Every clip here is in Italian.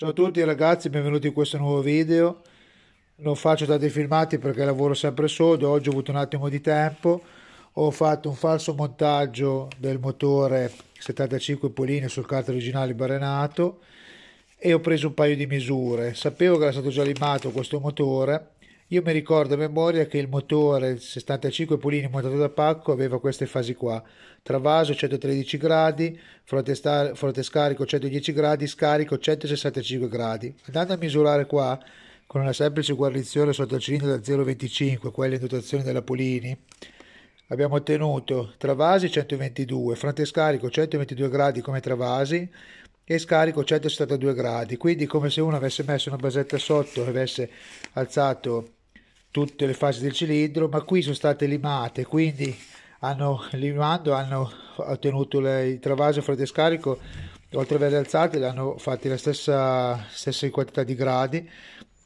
Ciao a tutti ragazzi, benvenuti in questo nuovo video. Non faccio tanti filmati perché lavoro sempre sodo, oggi ho avuto un attimo di tempo. Ho fatto un falso montaggio del motore 75 poline sul carta originale barenato e ho preso un paio di misure. Sapevo che era stato già limato questo motore io mi ricordo a memoria che il motore 65 Pulini montato da pacco aveva queste fasi qua, travaso 113 gradi, fronte, star, fronte scarico 110 gradi, scarico 165 gradi. Andando a misurare qua, con una semplice guarnizione sotto il cilindro da 0,25, quella in dotazione della Pulini, abbiamo ottenuto travasi 122, fronte scarico 122 gradi come travasi e scarico 172 gradi, quindi come se uno avesse messo una basetta sotto e avesse alzato tutte le fasi del cilindro, ma qui sono state limate, quindi hanno limato, hanno ottenuto le, il travaso fra descarico, oltre alle alzate le hanno fatti la stessa, stessa quantità di gradi,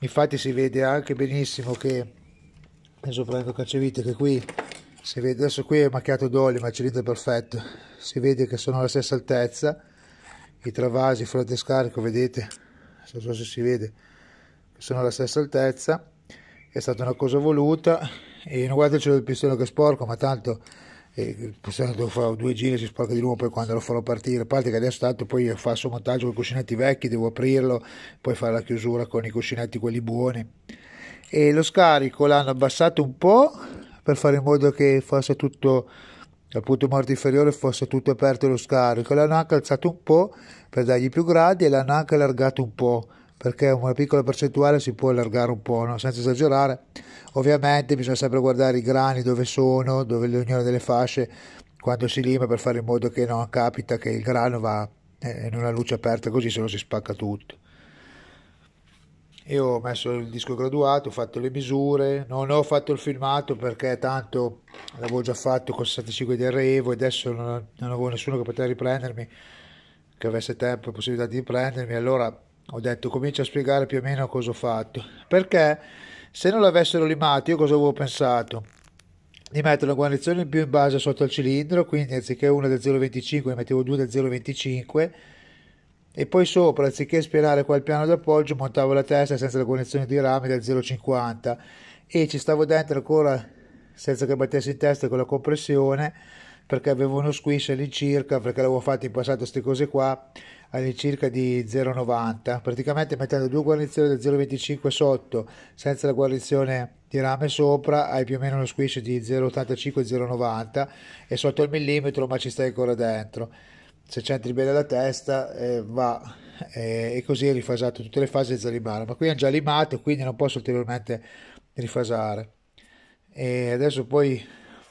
infatti si vede anche benissimo che, adesso prendo cacciavite che qui si vede, adesso qui è macchiato d'olio ma il cilindro è perfetto, si vede che sono alla stessa altezza, i travasi fra descarico vedete, non so se si vede, sono alla stessa altezza, è stata una cosa voluta e non guardate il cielo del pistone che è sporco ma tanto eh, il pistone devo fare due giri si sporca di nuovo poi quando lo farò partire a parte che adesso tanto poi faccio montaggio con i cuscinetti vecchi devo aprirlo poi fare la chiusura con i cuscinetti quelli buoni e lo scarico l'hanno abbassato un po' per fare in modo che fosse tutto dal punto morto inferiore fosse tutto aperto lo scarico l'hanno anche alzato un po' per dargli più gradi e l'hanno anche allargato un po' perché una piccola percentuale si può allargare un po', no? senza esagerare. Ovviamente bisogna sempre guardare i grani dove sono, dove l'unione delle fasce, quando si lima per fare in modo che non capita che il grano va eh, in una luce aperta così se no si spacca tutto. Io ho messo il disco graduato, ho fatto le misure, non ho fatto il filmato perché tanto l'avevo già fatto con 65 di arrivo e adesso non, non avevo nessuno che poteva riprendermi, che avesse tempo e possibilità di riprendermi, allora ho detto, comincio a spiegare più o meno cosa ho fatto. Perché se non l'avessero limato, io cosa avevo pensato? Di mettere una guarnizione in più in base sotto al cilindro, quindi anziché una da 0,25 ne mettevo due da 0,25 e poi sopra, anziché spianare qua il piano d'appoggio, montavo la testa senza la guarnizione di rame da 0,50 e ci stavo dentro ancora senza che battessi in testa con la compressione perché avevo uno squish all'incirca, perché l'avevo fatto in passato queste cose qua, all'incirca di 0,90, praticamente mettendo due guarnizioni da 0,25 sotto, senza la guarnizione di rame sopra, hai più o meno uno squish di 0,85-0,90 e sotto il millimetro ma ci stai ancora dentro. Se centri bene la testa eh, va eh, e così è rifasato tutte le fasi da limare, ma qui è già limato quindi non posso ulteriormente rifasare. E adesso poi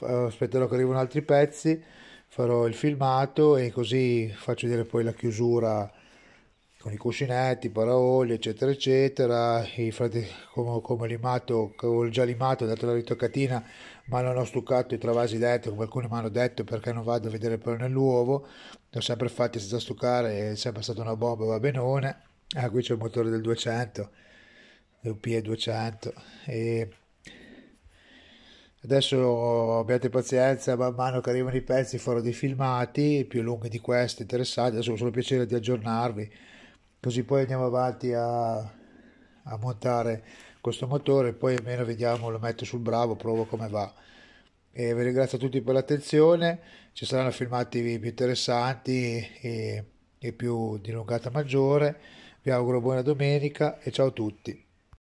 aspetterò che arrivino altri pezzi, farò il filmato e così faccio vedere poi la chiusura con i cuscinetti, paraolio, eccetera, eccetera, I frate, come, come limato, che ho già limato, ho dato la ritoccatina, ma non ho stuccato i travasi dentro, come alcuni mi hanno detto, perché non vado a vedere però nell'uovo, l'ho sempre fatto senza stuccare, è sempre stata una bomba, va benone, ah qui c'è il motore del 200, del PE 200, e Adesso oh, abbiate pazienza, man mano che arrivano i pezzi farò dei filmati più lunghi di questi, interessanti, adesso ho solo piacere di aggiornarvi, così poi andiamo avanti a, a montare questo motore, poi almeno vediamo, lo metto sul bravo, provo come va. E vi ringrazio a tutti per l'attenzione, ci saranno filmati più interessanti e, e più di lungata maggiore, vi auguro buona domenica e ciao a tutti.